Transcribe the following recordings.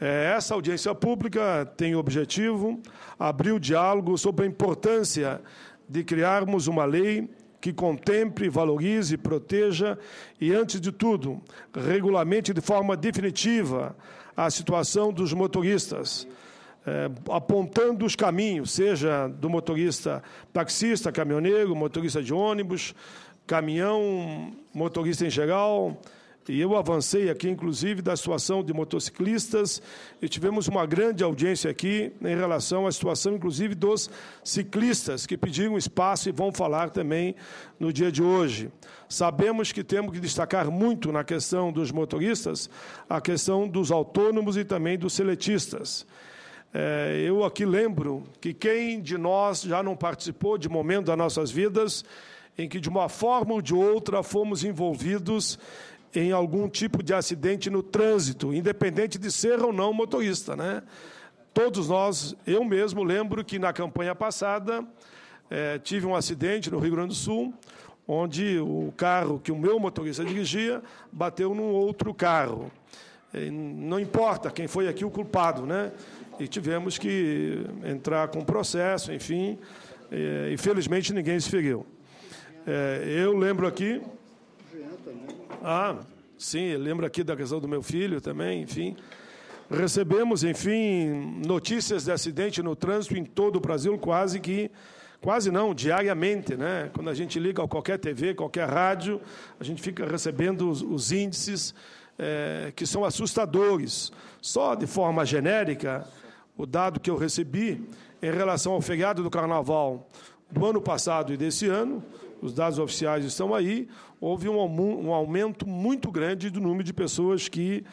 É, essa audiência pública tem o objetivo abrir o diálogo sobre a importância de criarmos uma lei que contemple, valorize, proteja e, antes de tudo, regulamente de forma definitiva a situação dos motoristas, é, apontando os caminhos, seja do motorista taxista, caminhoneiro, motorista de ônibus, caminhão, motorista em geral e eu avancei aqui, inclusive, da situação de motociclistas, e tivemos uma grande audiência aqui em relação à situação, inclusive, dos ciclistas, que pediram espaço e vão falar também no dia de hoje. Sabemos que temos que destacar muito na questão dos motoristas a questão dos autônomos e também dos seletistas. É, eu aqui lembro que quem de nós já não participou de momento das nossas vidas em que, de uma forma ou de outra, fomos envolvidos em algum tipo de acidente no trânsito, independente de ser ou não motorista. Né? Todos nós, eu mesmo lembro que na campanha passada eh, tive um acidente no Rio Grande do Sul, onde o carro que o meu motorista dirigia bateu num outro carro. E não importa quem foi aqui o culpado, né? E tivemos que entrar com processo, enfim. Eh, infelizmente ninguém se feriu. Eh, eu lembro aqui ah, sim, lembro aqui da questão do meu filho também, enfim. Recebemos, enfim, notícias de acidente no trânsito em todo o Brasil, quase que quase não, diariamente, né? Quando a gente liga a qualquer TV, qualquer rádio, a gente fica recebendo os, os índices é, que são assustadores. Só de forma genérica, o dado que eu recebi em relação ao feriado do Carnaval do ano passado e desse ano, os dados oficiais estão aí, houve um, um aumento muito grande do número de pessoas que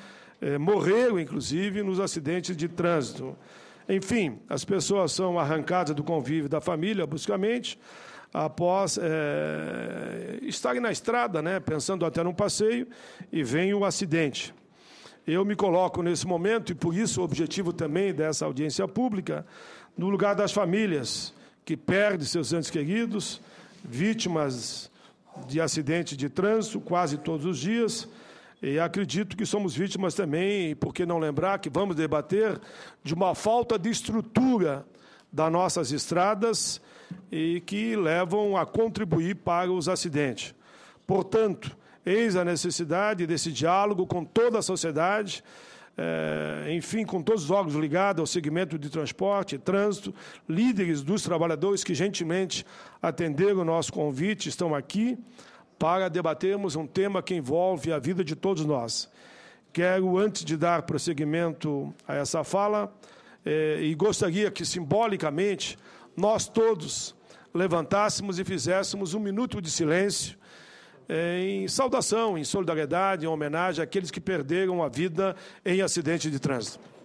eh, morreram, inclusive, nos acidentes de trânsito. Enfim, as pessoas são arrancadas do convívio da família, bruscamente, após eh, estarem na estrada, né, pensando até num passeio, e vem o acidente. Eu me coloco nesse momento, e por isso o objetivo também dessa audiência pública, no lugar das famílias que perdem seus entes queridos, vítimas de acidente de trânsito quase todos os dias. E acredito que somos vítimas também, por que não lembrar que vamos debater, de uma falta de estrutura das nossas estradas e que levam a contribuir para os acidentes. Portanto, eis a necessidade desse diálogo com toda a sociedade é, enfim, com todos os órgãos ligados ao segmento de transporte e trânsito, líderes dos trabalhadores que gentilmente atenderam o nosso convite, estão aqui para debatermos um tema que envolve a vida de todos nós. Quero, antes de dar prosseguimento a essa fala, é, e gostaria que simbolicamente nós todos levantássemos e fizéssemos um minuto de silêncio em saudação, em solidariedade, em homenagem àqueles que perderam a vida em acidente de trânsito.